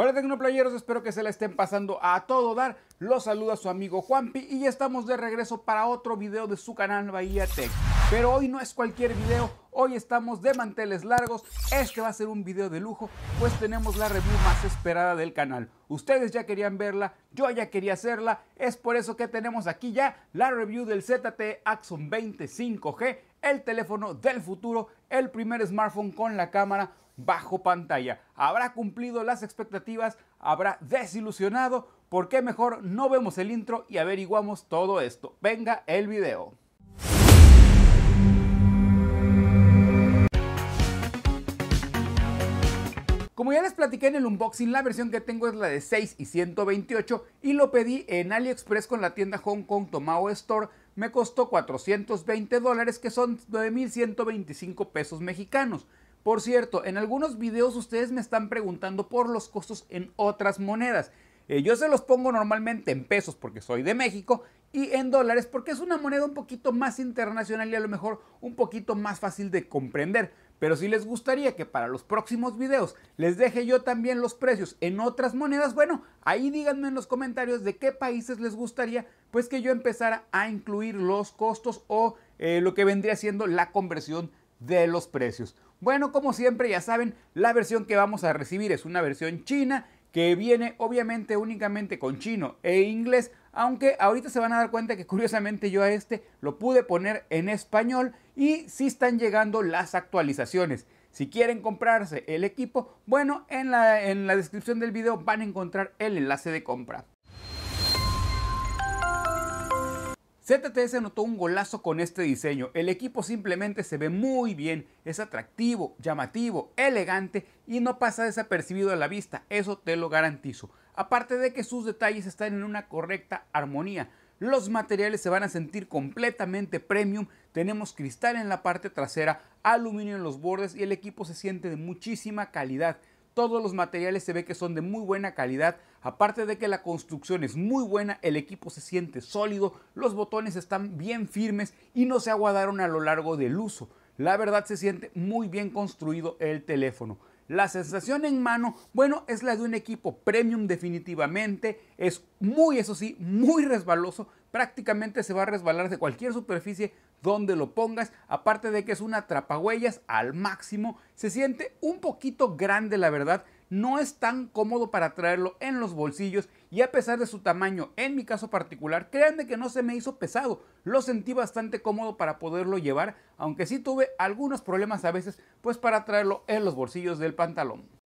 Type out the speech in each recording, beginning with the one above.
Hola Tecnoplayeros, espero que se la estén pasando a todo dar. Los saluda su amigo Juanpi y estamos de regreso para otro video de su canal Bahía Tech. Pero hoy no es cualquier video, hoy estamos de manteles largos. Este va a ser un video de lujo, pues tenemos la review más esperada del canal. Ustedes ya querían verla, yo ya quería hacerla, es por eso que tenemos aquí ya la review del ZTE Axon 25G, el teléfono del futuro, el primer smartphone con la cámara bajo pantalla. ¿Habrá cumplido las expectativas? ¿Habrá desilusionado? ¿Por qué mejor no vemos el intro y averiguamos todo esto? Venga el video. Como ya les platiqué en el unboxing, la versión que tengo es la de 6 y 128 y lo pedí en AliExpress con la tienda Hong Kong Tomao Store. Me costó 420 dólares que son 9.125 pesos mexicanos. Por cierto, en algunos videos ustedes me están preguntando por los costos en otras monedas. Eh, yo se los pongo normalmente en pesos porque soy de México y en dólares porque es una moneda un poquito más internacional y a lo mejor un poquito más fácil de comprender. Pero si les gustaría que para los próximos videos les deje yo también los precios en otras monedas, bueno, ahí díganme en los comentarios de qué países les gustaría pues que yo empezara a incluir los costos o eh, lo que vendría siendo la conversión de los precios. Bueno, como siempre ya saben, la versión que vamos a recibir es una versión china que viene obviamente únicamente con chino e inglés, aunque ahorita se van a dar cuenta que curiosamente yo a este lo pude poner en español y sí están llegando las actualizaciones. Si quieren comprarse el equipo, bueno, en la, en la descripción del video van a encontrar el enlace de compra. ZTS anotó un golazo con este diseño. El equipo simplemente se ve muy bien, es atractivo, llamativo, elegante y no pasa desapercibido a la vista, eso te lo garantizo. Aparte de que sus detalles están en una correcta armonía. Los materiales se van a sentir completamente premium, tenemos cristal en la parte trasera, aluminio en los bordes y el equipo se siente de muchísima calidad. Todos los materiales se ve que son de muy buena calidad. Aparte de que la construcción es muy buena, el equipo se siente sólido, los botones están bien firmes y no se aguadaron a lo largo del uso. La verdad se siente muy bien construido el teléfono. La sensación en mano, bueno, es la de un equipo premium definitivamente. Es muy, eso sí, muy resbaloso. Prácticamente se va a resbalar de cualquier superficie donde lo pongas, aparte de que es una trapagüeyas al máximo, se siente un poquito grande la verdad, no es tan cómodo para traerlo en los bolsillos y a pesar de su tamaño, en mi caso particular, créanme que no se me hizo pesado, lo sentí bastante cómodo para poderlo llevar, aunque sí tuve algunos problemas a veces pues para traerlo en los bolsillos del pantalón.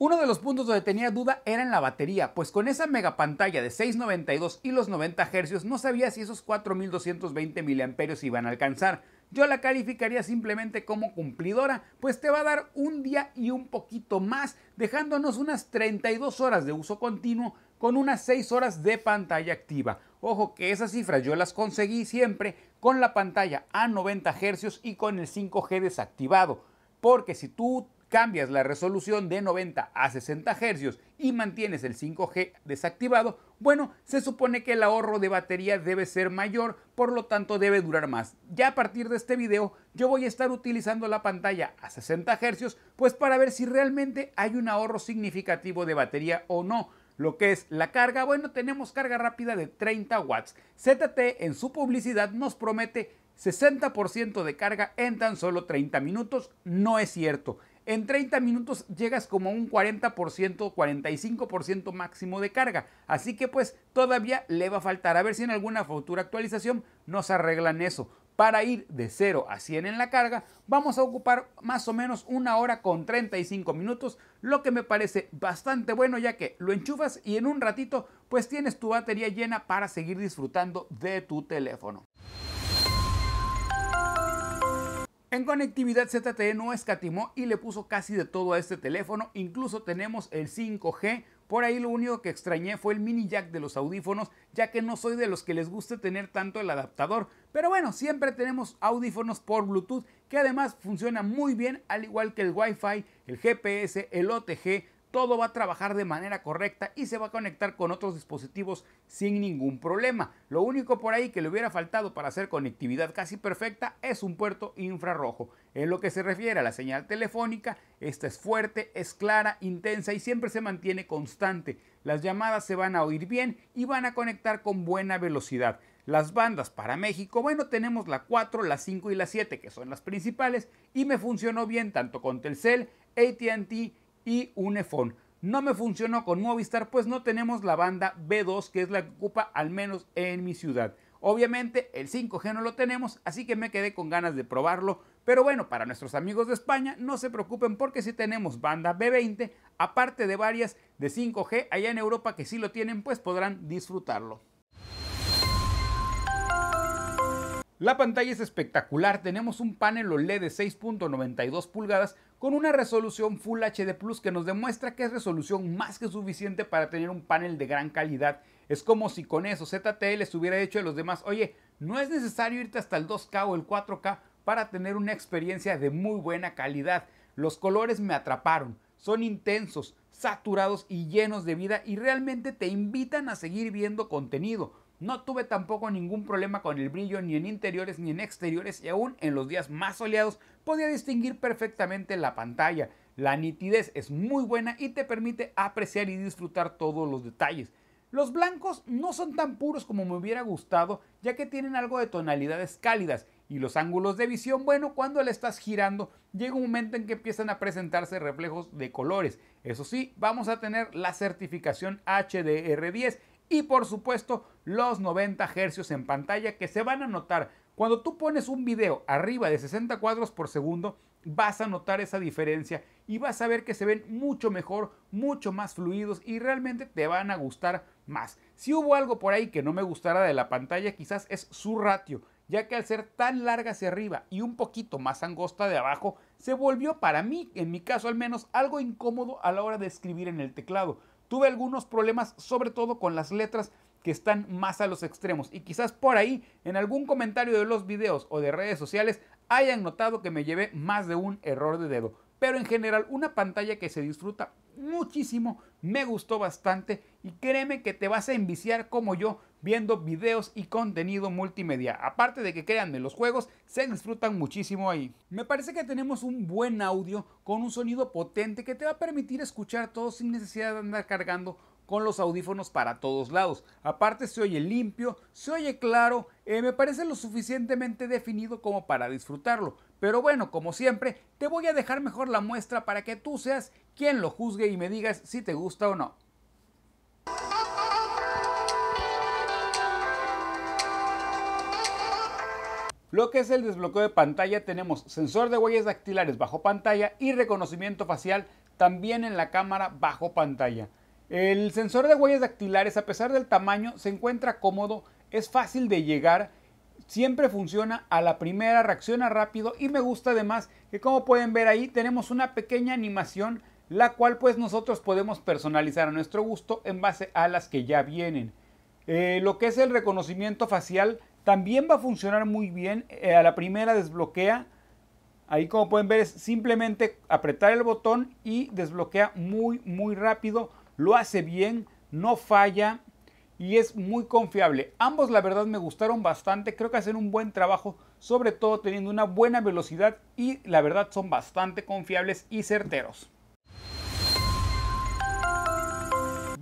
Uno de los puntos donde tenía duda era en la batería, pues con esa mega pantalla de 6.92 y los 90 Hz no sabía si esos 4220 mAh iban a alcanzar. Yo la calificaría simplemente como cumplidora, pues te va a dar un día y un poquito más, dejándonos unas 32 horas de uso continuo con unas 6 horas de pantalla activa. Ojo que esas cifras yo las conseguí siempre con la pantalla a 90 Hz y con el 5G desactivado, porque si tú cambias la resolución de 90 a 60 Hz y mantienes el 5G desactivado, bueno, se supone que el ahorro de batería debe ser mayor, por lo tanto debe durar más. Ya a partir de este video yo voy a estar utilizando la pantalla a 60 Hz pues para ver si realmente hay un ahorro significativo de batería o no. Lo que es la carga, bueno, tenemos carga rápida de 30 watts. ZT en su publicidad nos promete 60% de carga en tan solo 30 minutos. No es cierto en 30 minutos llegas como a un 40%, 45% máximo de carga. Así que pues todavía le va a faltar. A ver si en alguna futura actualización nos arreglan eso. Para ir de 0 a 100 en la carga, vamos a ocupar más o menos una hora con 35 minutos, lo que me parece bastante bueno ya que lo enchufas y en un ratito pues tienes tu batería llena para seguir disfrutando de tu teléfono. En conectividad ZTE no escatimó y le puso casi de todo a este teléfono, incluso tenemos el 5G. Por ahí lo único que extrañé fue el mini jack de los audífonos, ya que no soy de los que les guste tener tanto el adaptador, pero bueno, siempre tenemos audífonos por Bluetooth que además funciona muy bien, al igual que el Wi-Fi, el GPS, el OTG, todo va a trabajar de manera correcta y se va a conectar con otros dispositivos sin ningún problema. Lo único por ahí que le hubiera faltado para hacer conectividad casi perfecta es un puerto infrarrojo. En lo que se refiere a la señal telefónica, esta es fuerte, es clara, intensa y siempre se mantiene constante. Las llamadas se van a oír bien y van a conectar con buena velocidad. Las bandas para México, bueno, tenemos la 4, la 5 y la 7, que son las principales, y me funcionó bien tanto con Telcel, ATT, y un iPhone. No me funcionó con Movistar, pues no tenemos la banda B2, que es la que ocupa al menos en mi ciudad. Obviamente el 5G no lo tenemos, así que me quedé con ganas de probarlo. Pero bueno, para nuestros amigos de España, no se preocupen porque si tenemos banda B20, aparte de varias de 5G allá en Europa que sí lo tienen, pues podrán disfrutarlo. La pantalla es espectacular, tenemos un panel OLED de 6.92 pulgadas con una resolución Full HD Plus que nos demuestra que es resolución más que suficiente para tener un panel de gran calidad. Es como si con eso ZTE les hubiera dicho a los demás, oye, no es necesario irte hasta el 2K o el 4K para tener una experiencia de muy buena calidad. Los colores me atraparon, son intensos, saturados y llenos de vida y realmente te invitan a seguir viendo contenido no tuve tampoco ningún problema con el brillo ni en interiores ni en exteriores y aún en los días más soleados podía distinguir perfectamente la pantalla. La nitidez es muy buena y te permite apreciar y disfrutar todos los detalles. Los blancos no son tan puros como me hubiera gustado ya que tienen algo de tonalidades cálidas y los ángulos de visión, bueno, cuando la estás girando llega un momento en que empiezan a presentarse reflejos de colores. Eso sí, vamos a tener la certificación HDR10 y por supuesto los 90 Hz en pantalla que se van a notar. Cuando tú pones un video arriba de 60 cuadros por segundo, vas a notar esa diferencia y vas a ver que se ven mucho mejor, mucho más fluidos y realmente te van a gustar más. Si hubo algo por ahí que no me gustara de la pantalla, quizás es su ratio, ya que al ser tan larga hacia arriba y un poquito más angosta de abajo, se volvió para mí, en mi caso al menos, algo incómodo a la hora de escribir en el teclado tuve algunos problemas sobre todo con las letras que están más a los extremos y quizás por ahí en algún comentario de los videos o de redes sociales hayan notado que me llevé más de un error de dedo. Pero en general una pantalla que se disfruta muchísimo, me gustó bastante y créeme que te vas a enviciar como yo viendo videos y contenido multimedia. Aparte de que créanme, los juegos se disfrutan muchísimo ahí. Me parece que tenemos un buen audio con un sonido potente que te va a permitir escuchar todo sin necesidad de andar cargando con los audífonos para todos lados. Aparte se oye limpio, se oye claro, eh, me parece lo suficientemente definido como para disfrutarlo. Pero bueno, como siempre, te voy a dejar mejor la muestra para que tú seas quien lo juzgue y me digas si te gusta o no. Lo que es el desbloqueo de pantalla, tenemos sensor de huellas dactilares bajo pantalla y reconocimiento facial también en la cámara bajo pantalla. El sensor de huellas dactilares, a pesar del tamaño, se encuentra cómodo, es fácil de llegar, siempre funciona a la primera, reacciona rápido y me gusta además que como pueden ver ahí tenemos una pequeña animación la cual pues nosotros podemos personalizar a nuestro gusto en base a las que ya vienen. Eh, lo que es el reconocimiento facial también va a funcionar muy bien. Eh, a la primera desbloquea. Ahí como pueden ver es simplemente apretar el botón y desbloquea muy muy rápido. Lo hace bien, no falla y es muy confiable. Ambos la verdad me gustaron bastante. Creo que hacen un buen trabajo, sobre todo teniendo una buena velocidad y la verdad son bastante confiables y certeros.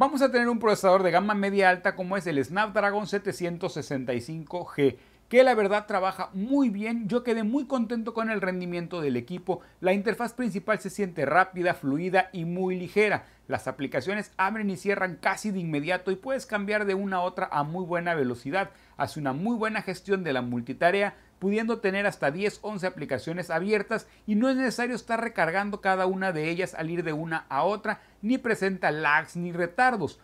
vamos a tener un procesador de gama media alta como es el Snapdragon 765G que la verdad trabaja muy bien, yo quedé muy contento con el rendimiento del equipo, la interfaz principal se siente rápida, fluida y muy ligera, las aplicaciones abren y cierran casi de inmediato y puedes cambiar de una a otra a muy buena velocidad, hace una muy buena gestión de la multitarea, pudiendo tener hasta 10, 11 aplicaciones abiertas y no es necesario estar recargando cada una de ellas al ir de una a otra, ni presenta lags ni retardos.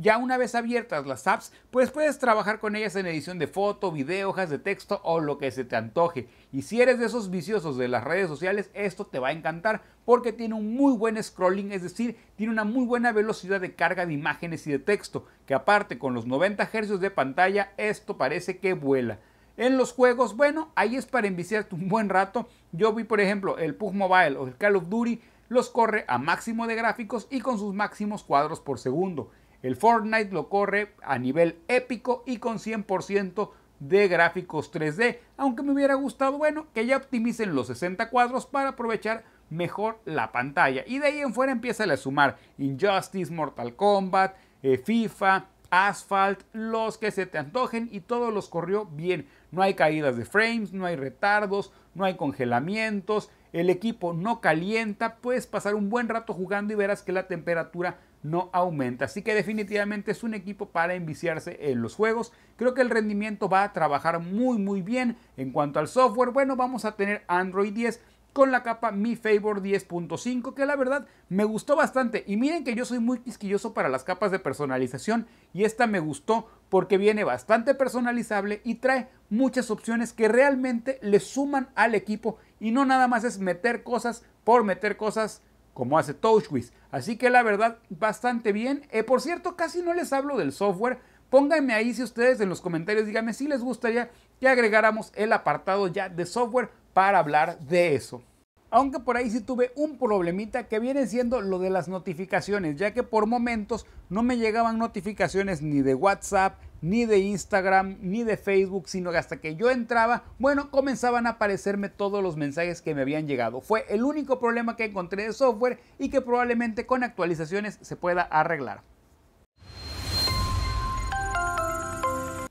ya una vez abiertas las apps, pues puedes trabajar con ellas en edición de foto, video, hojas de texto o lo que se te antoje. Y si eres de esos viciosos de las redes sociales, esto te va a encantar porque tiene un muy buen scrolling, es decir, tiene una muy buena velocidad de carga de imágenes y de texto, que aparte con los 90 Hz de pantalla, esto parece que vuela. En los juegos, bueno, ahí es para enviciarte un buen rato. Yo vi, por ejemplo, el PUG Mobile o el Call of Duty, los corre a máximo de gráficos y con sus máximos cuadros por segundo. El Fortnite lo corre a nivel épico y con 100% de gráficos 3D, aunque me hubiera gustado, bueno, que ya optimicen los 60 cuadros para aprovechar mejor la pantalla. Y de ahí en fuera empieza a sumar Injustice, Mortal Kombat, eh, FIFA, Asphalt, los que se te antojen y todo los corrió bien. No hay caídas de frames, no hay retardos, no hay congelamientos, el equipo no calienta, puedes pasar un buen rato jugando y verás que la temperatura no aumenta. Así que definitivamente es un equipo para enviciarse en los juegos. Creo que el rendimiento va a trabajar muy muy bien. En cuanto al software, bueno, vamos a tener Android 10 con la capa Mi Favor 10.5 que la verdad me gustó bastante y miren que yo soy muy quisquilloso para las capas de personalización y esta me gustó porque viene bastante personalizable y trae muchas opciones que realmente le suman al equipo y no nada más es meter cosas por meter cosas como hace TouchWiz. Así que la verdad, bastante bien. Eh, por cierto, casi no les hablo del software. Pónganme ahí si ustedes en los comentarios díganme si les gustaría que agregáramos el apartado ya de software para hablar de eso. Aunque por ahí sí tuve un problemita que viene siendo lo de las notificaciones, ya que por momentos no me llegaban notificaciones ni de WhatsApp, ni de Instagram, ni de Facebook, sino que hasta que yo entraba, bueno, comenzaban a aparecerme todos los mensajes que me habían llegado. Fue el único problema que encontré de software y que probablemente con actualizaciones se pueda arreglar.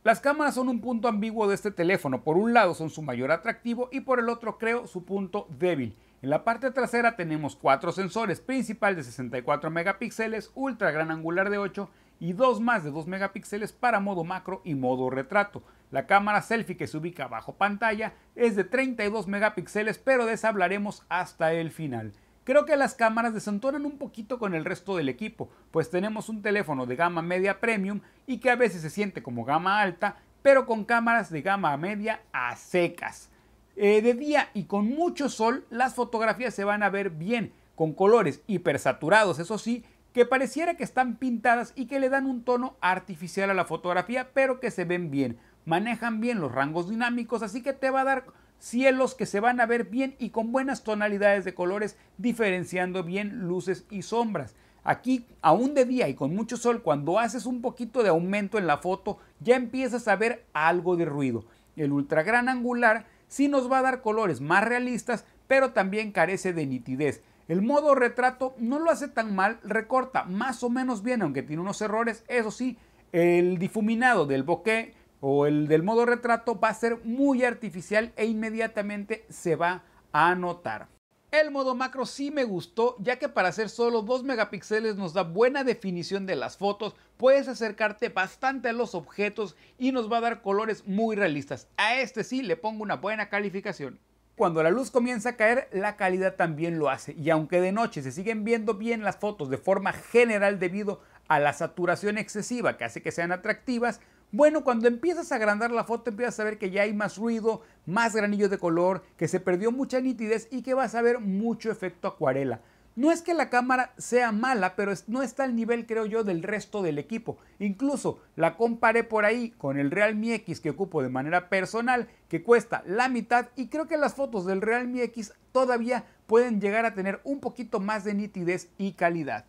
Las cámaras son un punto ambiguo de este teléfono. Por un lado son su mayor atractivo y por el otro creo su punto débil. En la parte trasera tenemos cuatro sensores, principal de 64 megapíxeles, ultra gran angular de 8 y dos más de 2 megapíxeles para modo macro y modo retrato. La cámara selfie que se ubica bajo pantalla es de 32 megapíxeles, pero de esa hablaremos hasta el final. Creo que las cámaras desentonan un poquito con el resto del equipo, pues tenemos un teléfono de gama media premium y que a veces se siente como gama alta, pero con cámaras de gama media a secas. Eh, de día y con mucho sol, las fotografías se van a ver bien, con colores hipersaturados, eso sí, que pareciera que están pintadas y que le dan un tono artificial a la fotografía, pero que se ven bien. Manejan bien los rangos dinámicos, así que te va a dar cielos que se van a ver bien y con buenas tonalidades de colores, diferenciando bien luces y sombras. Aquí, aún de día y con mucho sol, cuando haces un poquito de aumento en la foto, ya empiezas a ver algo de ruido. El ultra gran angular sí nos va a dar colores más realistas, pero también carece de nitidez. El modo retrato no lo hace tan mal, recorta más o menos bien, aunque tiene unos errores, eso sí, el difuminado del bokeh o el del modo retrato va a ser muy artificial e inmediatamente se va a notar. El modo macro sí me gustó, ya que para hacer solo 2 megapíxeles nos da buena definición de las fotos, puedes acercarte bastante a los objetos y nos va a dar colores muy realistas. A este sí le pongo una buena calificación. Cuando la luz comienza a caer, la calidad también lo hace, y aunque de noche se siguen viendo bien las fotos de forma general debido a la saturación excesiva que hace que sean atractivas, bueno, cuando empiezas a agrandar la foto empiezas a ver que ya hay más ruido, más granillo de color, que se perdió mucha nitidez y que vas a ver mucho efecto acuarela. No es que la cámara sea mala, pero no está al nivel, creo yo, del resto del equipo. Incluso la comparé por ahí con el Realme X que ocupo de manera personal, que cuesta la mitad, y creo que las fotos del Realme X todavía pueden llegar a tener un poquito más de nitidez y calidad.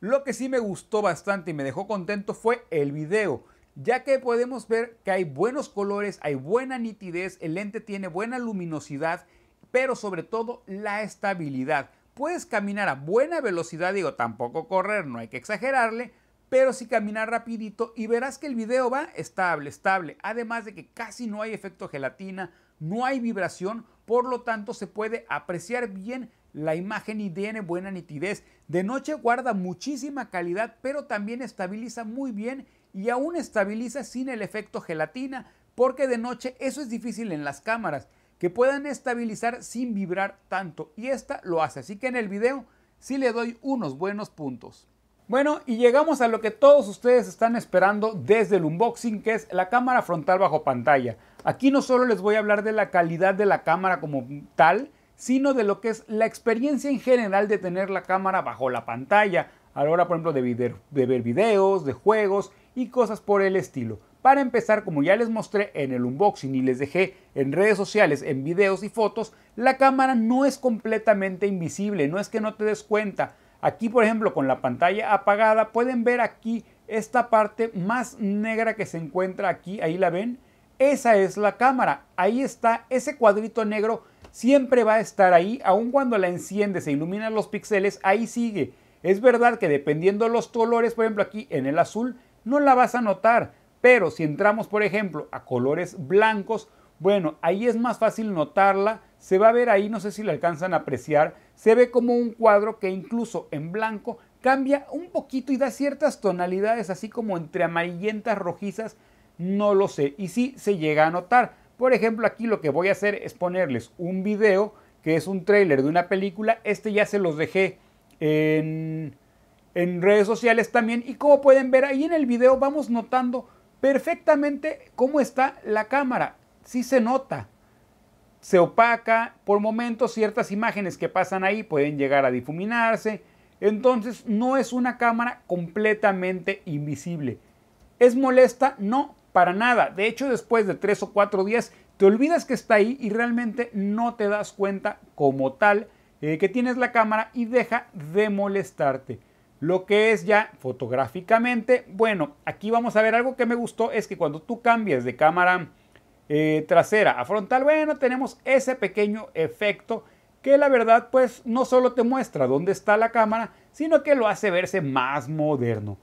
Lo que sí me gustó bastante y me dejó contento fue el video, ya que podemos ver que hay buenos colores, hay buena nitidez, el lente tiene buena luminosidad, pero sobre todo la estabilidad. Puedes caminar a buena velocidad, digo, tampoco correr, no hay que exagerarle, pero si sí caminar rapidito y verás que el video va estable, estable, además de que casi no hay efecto gelatina, no hay vibración, por lo tanto se puede apreciar bien la imagen y tiene buena nitidez. De noche guarda muchísima calidad, pero también estabiliza muy bien y aún estabiliza sin el efecto gelatina, porque de noche eso es difícil en las cámaras, que puedan estabilizar sin vibrar tanto, y esta lo hace, así que en el video sí le doy unos buenos puntos. Bueno, y llegamos a lo que todos ustedes están esperando desde el unboxing, que es la cámara frontal bajo pantalla. Aquí no solo les voy a hablar de la calidad de la cámara como tal, sino de lo que es la experiencia en general de tener la cámara bajo la pantalla, a la hora por ejemplo de, de ver videos, de juegos y cosas por el estilo. Para empezar, como ya les mostré en el unboxing y les dejé en redes sociales, en videos y fotos, la cámara no es completamente invisible, no es que no te des cuenta. Aquí, por ejemplo, con la pantalla apagada, pueden ver aquí esta parte más negra que se encuentra aquí, ahí la ven. Esa es la cámara, ahí está ese cuadrito negro siempre va a estar ahí, aun cuando la enciendes se iluminan los píxeles, ahí sigue. Es verdad que dependiendo de los colores, por ejemplo aquí en el azul, no la vas a notar, pero si entramos por ejemplo a colores blancos, bueno, ahí es más fácil notarla, se va a ver ahí, no sé si la alcanzan a apreciar, se ve como un cuadro que incluso en blanco cambia un poquito y da ciertas tonalidades así como entre amarillentas, rojizas, no lo sé, y sí se llega a notar. Por ejemplo, aquí lo que voy a hacer es ponerles un video que es un trailer de una película. Este ya se los dejé en, en redes sociales también. Y como pueden ver ahí en el video vamos notando perfectamente cómo está la cámara. Sí se nota. Se opaca, por momentos ciertas imágenes que pasan ahí pueden llegar a difuminarse. Entonces no es una cámara completamente invisible. ¿Es molesta? No, para nada. De hecho, después de tres o cuatro días, te olvidas que está ahí y realmente no te das cuenta como tal eh, que tienes la cámara y deja de molestarte. Lo que es ya fotográficamente, bueno, aquí vamos a ver algo que me gustó es que cuando tú cambias de cámara eh, trasera a frontal, bueno, tenemos ese pequeño efecto que la verdad pues no solo te muestra dónde está la cámara, sino que lo hace verse más moderno.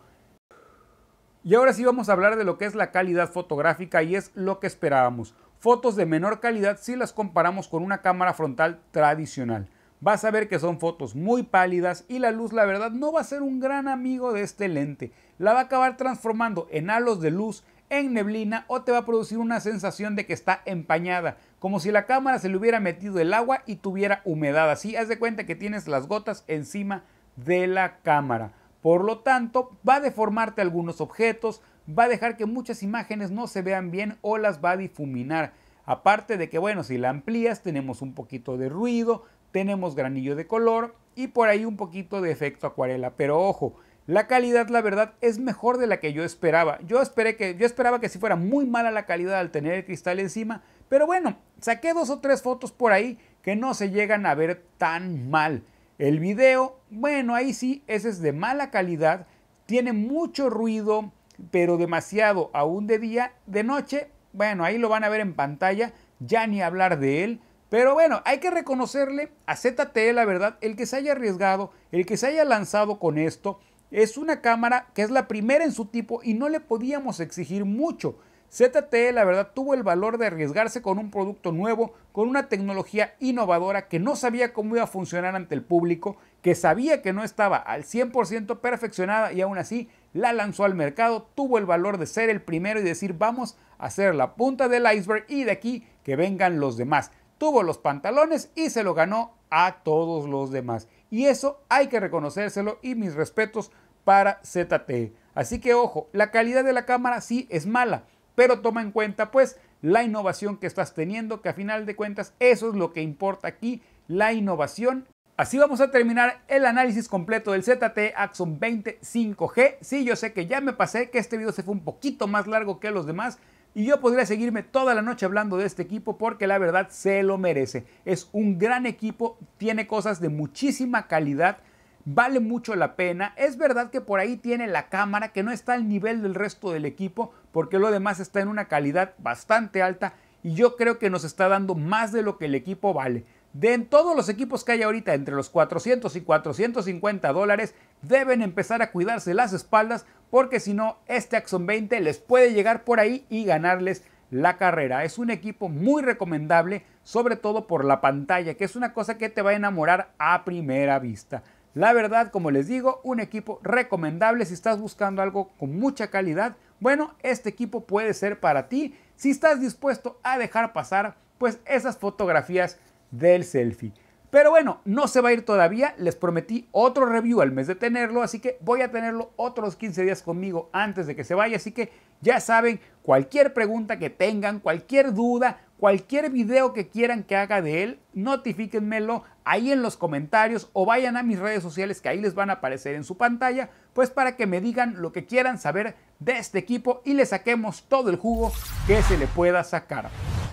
Y ahora sí vamos a hablar de lo que es la calidad fotográfica y es lo que esperábamos. Fotos de menor calidad si las comparamos con una cámara frontal tradicional. Vas a ver que son fotos muy pálidas y la luz la verdad no va a ser un gran amigo de este lente. La va a acabar transformando en halos de luz, en neblina o te va a producir una sensación de que está empañada, como si la cámara se le hubiera metido el agua y tuviera humedad. Así haz de cuenta que tienes las gotas encima de la cámara. Por lo tanto, va a deformarte algunos objetos, va a dejar que muchas imágenes no se vean bien o las va a difuminar. Aparte de que, bueno, si la amplías tenemos un poquito de ruido, tenemos granillo de color y por ahí un poquito de efecto acuarela. Pero ojo, la calidad, la verdad, es mejor de la que yo esperaba. Yo, esperé que, yo esperaba que si fuera muy mala la calidad al tener el cristal encima, pero bueno, saqué dos o tres fotos por ahí que no se llegan a ver tan mal. El video, bueno, ahí sí, ese es de mala calidad, tiene mucho ruido, pero demasiado, aún de día, de noche, bueno, ahí lo van a ver en pantalla, ya ni hablar de él. Pero bueno, hay que reconocerle a ZTE, la verdad, el que se haya arriesgado, el que se haya lanzado con esto. Es una cámara que es la primera en su tipo y no le podíamos exigir mucho. ZTE la verdad tuvo el valor de arriesgarse con un producto nuevo, con una tecnología innovadora que no sabía cómo iba a funcionar ante el público, que sabía que no estaba al 100% perfeccionada y aún así la lanzó al mercado, tuvo el valor de ser el primero y decir vamos a ser la punta del iceberg y de aquí que vengan los demás. Tuvo los pantalones y se lo ganó a todos los demás. Y eso hay que reconocérselo y mis respetos para ZTE. Así que ojo, la calidad de la cámara sí es mala, pero toma en cuenta pues la innovación que estás teniendo, que a final de cuentas eso es lo que importa aquí, la innovación. Así vamos a terminar el análisis completo del ZT Axon 20 5G. Sí, yo sé que ya me pasé, que este video se fue un poquito más largo que los demás, y yo podría seguirme toda la noche hablando de este equipo porque la verdad se lo merece. Es un gran equipo, tiene cosas de muchísima calidad, vale mucho la pena. Es verdad que por ahí tiene la cámara que no está al nivel del resto del equipo porque lo demás está en una calidad bastante alta y yo creo que nos está dando más de lo que el equipo vale. De en todos los equipos que hay ahorita entre los 400 y 450 dólares deben empezar a cuidarse las espaldas porque si no este Axon 20 les puede llegar por ahí y ganarles la carrera. Es un equipo muy recomendable sobre todo por la pantalla que es una cosa que te va a enamorar a primera vista. La verdad, como les digo, un equipo recomendable si estás buscando algo con mucha calidad. Bueno, este equipo puede ser para ti si estás dispuesto a dejar pasar pues esas fotografías del selfie. Pero bueno, no se va a ir todavía, les prometí otro review al mes de tenerlo, así que voy a tenerlo otros 15 días conmigo antes de que se vaya, así que ya saben, cualquier pregunta que tengan, cualquier duda, cualquier video que quieran que haga de él, notifíquenmelo ahí en los comentarios o vayan a mis redes sociales que ahí les van a aparecer en su pantalla, pues para que me digan lo que quieran saber de este equipo y le saquemos todo el jugo que se le pueda sacar.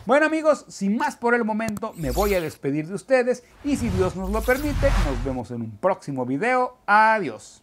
Bueno amigos, sin más por el momento, me voy a despedir de ustedes y si Dios nos lo permite, nos vemos en un próximo video. Adiós.